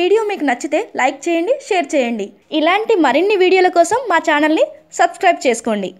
video మీకు నచ్చితే like చేయండి షేర్ చేయండి ఇలాంటి మరిన్ని వీడియోల కోసం మా ఛానల్ని సబ్స్క్రైబ్ చేసుకోండి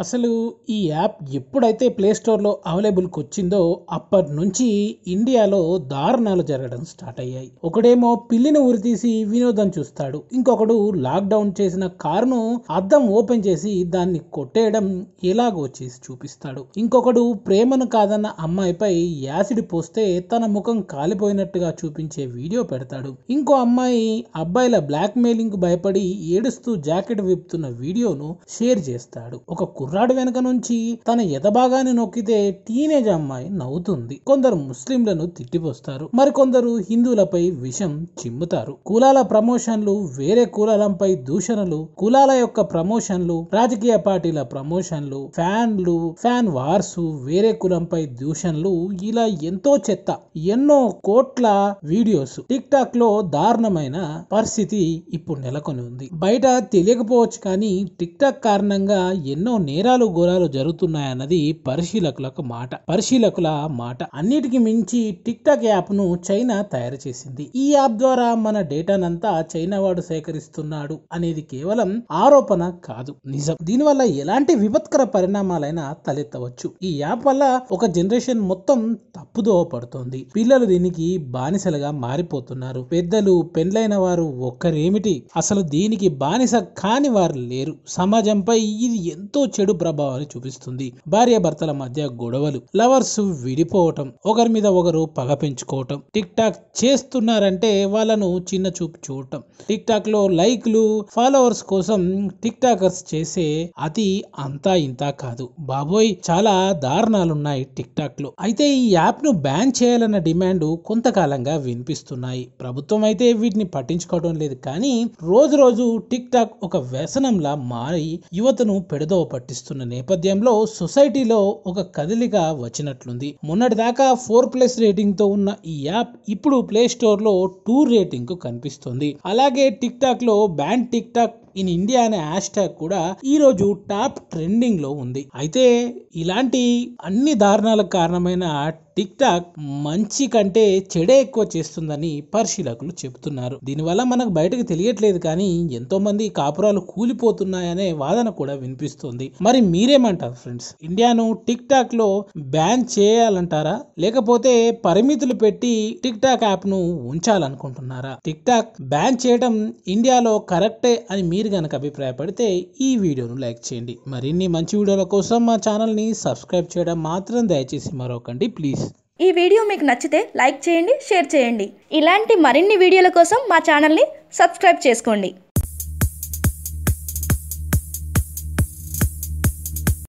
అసలు ఈ యాప్ ఎప్పుడైతే ప్లేస్టోర్లో అవైలబుల్కి వచ్చిందో అప్పటి నుంచి ఇండియాలో దారుణాలు జరగడం స్టార్ట్ అయ్యాయి ఒకడేమో పిల్లిని తీసి వినోదం చూస్తాడు ఇంకొకడు లాక్డౌన్ చేసిన కారును అద్దం ఓపెన్ చేసి దాన్ని కొట్టేయడం ఎలాగో చేసి చూపిస్తాడు ఇంకొకడు ప్రేమను కాదన్న అమ్మాయిపై యాసిడ్ పోస్తే తన ముఖం కాలిపోయినట్టుగా చూపించే వీడియో పెడతాడు ఇంకో అమ్మాయి అబ్బాయిల బ్లాక్ మెయిలింగ్ భయపడి ఏడుస్తూ జాకెట్ విప్పుతున్న వీడియోను షేర్ చేస్తాడు ఒక కుర్రాడు వెనుక నుంచి తన ఎదభాగాన్ని నొక్కితే టీనేజ్ అమ్మాయి నవ్వుతుంది కొందరు ముస్లింలను తిట్టిపోస్తారు మరికొందరు హిందువులపై విషం చిమ్ముతారు కులాల ప్రమోషన్లు వేరే కులాలంపై దూషణలు కులాల యొక్క ప్రమోషన్లు రాజకీయ పార్టీల ప్రమోషన్లు ఫ్యాన్లు ఫ్యాన్ వార్స్ వేరే కులంపై దూషణలు ఇలా ఎంతో చెత్త ఎన్నో కోట్ల వీడియోస్ టిక్ టాక్ లో దారుణమైన పరిస్థితి ఇప్పుడు నెలకొని ఉంది బయట తెలియకపోవచ్చు కానీ టిక్ టాక్ కారణంగా ఎన్నో నేరాలు ఘోరాలు జరుగుతున్నాయన్నది పరిశీలకులకు మాట పరిశీలకుల మాట అన్నిటికీ మించి టిక్ టాక్ యాప్ను చైనా తయారు చేసింది ఈ యాప్ ద్వారా మన డేటానంతా చైనా వాడు సేకరిస్తున్నాడు అనేది కేవలం ఆరోపణ కాదు నిజం దీనివల్ల ఎలాంటి విపత్కర పరిణామాలైనా తలెత్తవచ్చు ఈ యాప్ వల్ల ఒక జనరేషన్ మొత్తం తప్పుదోవ పడుతోంది పిల్లలు దీనికి బానిసలుగా మారిపోతున్నారు పెద్దలు పెండ్లైన వారు ఒక్కరేమిటి అసలు దీనికి బానిస కాని వారు లేరు సమాజంపై ఇది ఎంతో చెడు ప్రభావాన్ని చూపిస్తుంది భార్య భర్తల మధ్య గొడవలు లవర్స్ విడిపోవటం ఒకరి మీద ఒకరు పగ పెంచుకోవటం టిక్ టాక్ చేస్తున్నారంటే వాళ్ళను చిన్న చూపు చూడటం టిక్ టాక్ లో లైక్లు ఫాలోవర్స్ కోసం టిక్ టాకర్స్ చేసే అది అంతా ఇంత కాదు బాబోయ్ చాలా దారుణాలున్నాయి టిక్ టాక్ లో అయితే ఈ యాప్ ను బ్యాన్ చేయాలన్న డిమాండ్ కొంతకాలంగా వినిపిస్తున్నాయి ప్రభుత్వం అయితే వీటిని పట్టించుకోవడం లేదు కానీ రోజు రోజు టిక్ టాక్ ఒక వ్యసనంలా మారి యువతను పెడదో పట్టి వర్తిస్తున్న నేపథ్యంలో సొసైటీలో ఒక కదలిక వచ్చినట్లుంది మొన్నటిదాకా ఫోర్ ప్లస్ రేటింగ్తో ఉన్న ఈ యాప్ ఇప్పుడు ప్లే స్టోర్లో టూ కు కనిపిస్తుంది అలాగే టిక్ లో banned TikTok in India అనే హ్యాష్ ట్యాగ్ కూడా ఈరోజు టాప్ ట్రెండింగ్లో ఉంది అయితే ఇలాంటి అన్ని దారుణాలకు కారణమైన టిక్ టాక్ మంచి కంటే చెడే ఎక్కువ చేస్తుందని పరిశీలకులు చెబుతున్నారు దీనివల్ల మనకు బయటకు తెలియట్లేదు కానీ ఎంతో మంది కాపురాలు కూలిపోతున్నాయనే వాదన కూడా వినిపిస్తుంది మరి మీరేమంటారు ఫ్రెండ్స్ ఇండియాను టిక్ టాక్ లో బ్యాన్ చేయాలంటారా లేకపోతే పరిమితులు పెట్టి టిక్ టాక్ యాప్ ను ఉంచాలనుకుంటున్నారా టిక్ టాక్ బ్యాన్ చేయడం ఇండియాలో కరెక్టే అని మీరు గనక అభిప్రాయపడితే ఈ వీడియోను లైక్ చేయండి మరిన్ని మంచి వీడియోల కోసం మా ఛానల్ని సబ్స్క్రైబ్ చేయడం మాత్రం దయచేసి మరొకండి ప్లీజ్ ఈ వీడియో మీకు నచ్చితే లైక్ చేయండి షేర్ చేయండి ఇలాంటి మరిన్ని వీడియోల కోసం మా ఛానల్ని సబ్స్క్రైబ్ చేసుకోండి